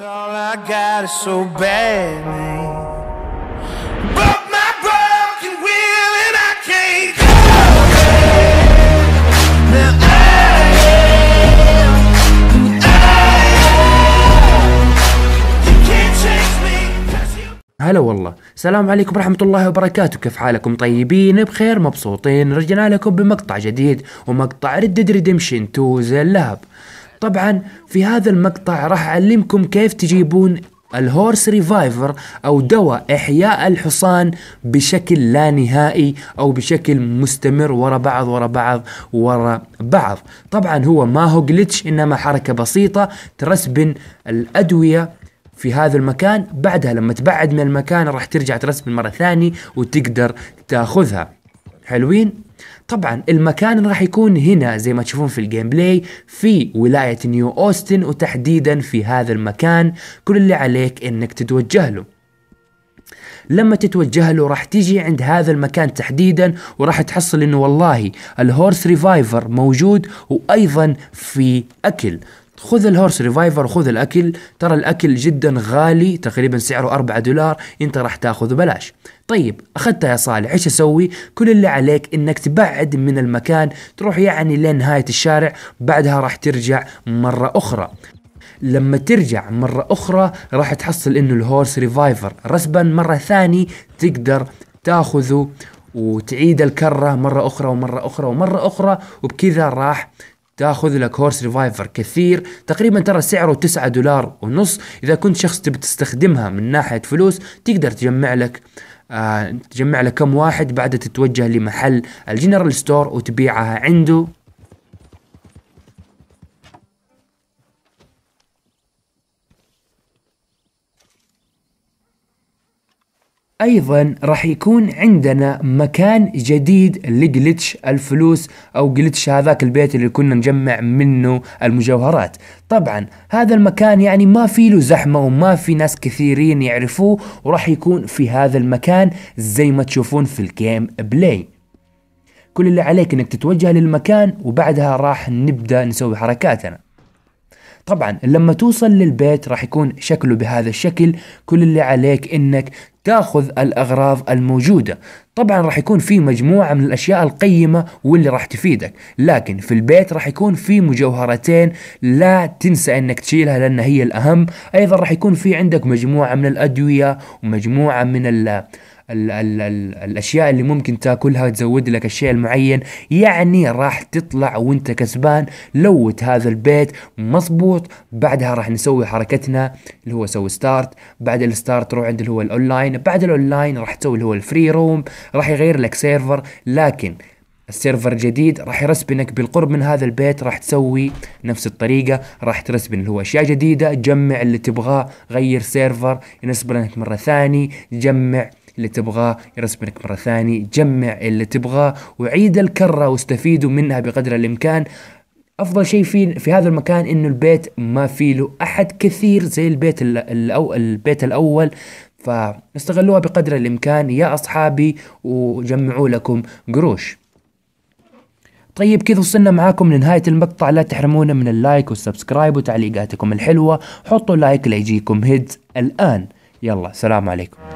all I got is so هلا والله السلام عليكم ورحمة الله وبركاته كيف حالكم طيبين بخير مبسوطين رجعنا لكم بمقطع جديد ومقطع ردد ريدمشن 2 زي اللهب طبعا في هذا المقطع راح أعلمكم كيف تجيبون الهورس ريفايفر أو دواء إحياء الحصان بشكل لا نهائي أو بشكل مستمر ورا بعض ورا بعض ورا بعض طبعا هو ما هو جلتش إنما حركة بسيطة ترسبن الأدوية في هذا المكان بعدها لما تبعد من المكان راح ترجع ترسبن مرة ثانية وتقدر تاخذها حلوين طبعا المكان راح يكون هنا زي ما تشوفون في الجيم بلاي في ولاية نيو أوستن وتحديدا في هذا المكان كل اللي عليك انك تتوجه له لما تتوجه له راح تيجي عند هذا المكان تحديدا وراح تحصل انه والله الهورس ريفايفر موجود وايضا في اكل خذ الهورس ريفايفر وخذ الاكل ترى الاكل جدا غالي تقريبا سعره 4 دولار انت راح تاخذه بلاش طيب اخذتها يا صالح ايش اسوي كل اللي عليك انك تبعد من المكان تروح يعني لنهايه الشارع بعدها راح ترجع مره اخرى لما ترجع مرة أخرى راح تحصل إنه الهورس ريفايفر رسبا مرة ثاني تقدر تاخذه وتعيد الكرة مرة أخرى ومرة أخرى ومرة أخرى وبكذا راح تاخذ لك هورس ريفايفر كثير تقريبا ترى سعره 9 دولار ونص اذا كنت شخص تبي تستخدمها من ناحيه فلوس تقدر تجمع لك آه تجمع لك كم واحد بعدها تتوجه لمحل الجنرال ستور وتبيعها عنده ايضا راح يكون عندنا مكان جديد لجلتش الفلوس او جلتش هذاك البيت اللي كنا نجمع منه المجوهرات طبعا هذا المكان يعني ما في له زحمة وما في ناس كثيرين يعرفوه وراح يكون في هذا المكان زي ما تشوفون في الجيم بلاي كل اللي عليك انك تتوجه للمكان وبعدها راح نبدأ نسوي حركاتنا طبعا لما توصل للبيت راح يكون شكله بهذا الشكل كل اللي عليك انك تاخذ الاغراض الموجوده طبعا راح يكون في مجموعه من الاشياء القيمه واللي راح تفيدك لكن في البيت راح يكون في مجوهرتين لا تنسى انك تشيلها لان هي الاهم ايضا راح يكون في عندك مجموعه من الادويه ومجموعه من الـ الـ الـ الاشياء اللي ممكن تاكلها تزود لك الشيء المعين يعني راح تطلع وانت كسبان لوت هذا البيت مظبوط بعدها راح نسوي حركتنا اللي هو سوي ستارت بعد الستارت روح عند اللي هو الاونلاين بعد الاونلاين راح تسوي اللي هو الفري روم راح يغير لك سيرفر لكن السيرفر جديد راح يرسبنك بالقرب من هذا البيت راح تسوي نفس الطريقة راح ترسبن اللي هو أشياء جديدة جمع اللي تبغاه غير سيرفر ينسبنك مرة ثانية جمع اللي تبغاه يرسمك مرة ثانية جمع اللي تبغاه وعيد الكرة واستفيدوا منها بقدر الإمكان افضل شيء في في هذا المكان انه البيت ما في له احد كثير زي البيت الأو البيت الاول فاستغلوها بقدر الامكان يا اصحابي وجمعوا لكم قروش طيب كذا وصلنا معاكم لنهاية المقطع لا تحرمونا من اللايك والسبسكرايب وتعليقاتكم الحلوة حطوا لايك ليجيكم هيد الآن يلا سلام عليكم